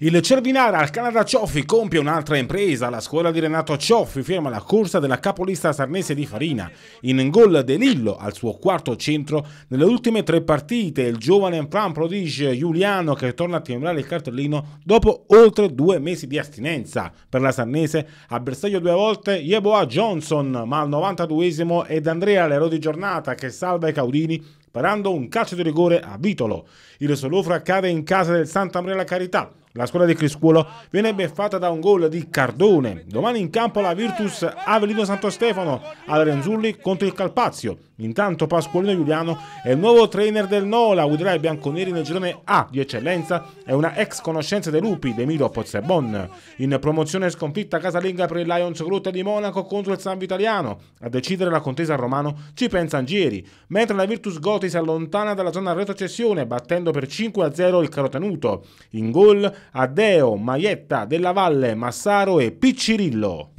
Il Cervinara al Canada Cioffi compie un'altra impresa. La scuola di Renato Cioffi firma la corsa della capolista sarnese di Farina. In gol De Lillo al suo quarto centro nelle ultime tre partite. Il giovane Fran prodige Giuliano che torna a timbrare il cartellino dopo oltre due mesi di astinenza. Per la sarnese a bersaglio due volte Yeboa Johnson, ma al 92esimo ed Andrea l'eroe di giornata che salva i Caudini parando un calcio di rigore a Vitolo. Il Solofra cade in casa del la Carità. La squadra di Criscuolo viene beffata da un gol di Cardone. Domani in campo la Virtus Avellino Santo Stefano, Alrenzulli contro il Calpazio. Intanto Pasqualino Giuliano è il nuovo trainer del Nola, guiderà i bianconeri nel girone A di eccellenza, è una ex conoscenza dei Lupi, De Pozzebon. In promozione sconfitta casalinga per il Lions Grotte di Monaco contro il San Vitaliano. A decidere la contesa al Romano ci pensa Angieri, mentre la Virtus Goti si allontana dalla zona retrocessione battendo per 5-0 il carotenuto. In gol Addeo, Maietta, Della Valle, Massaro e Piccirillo.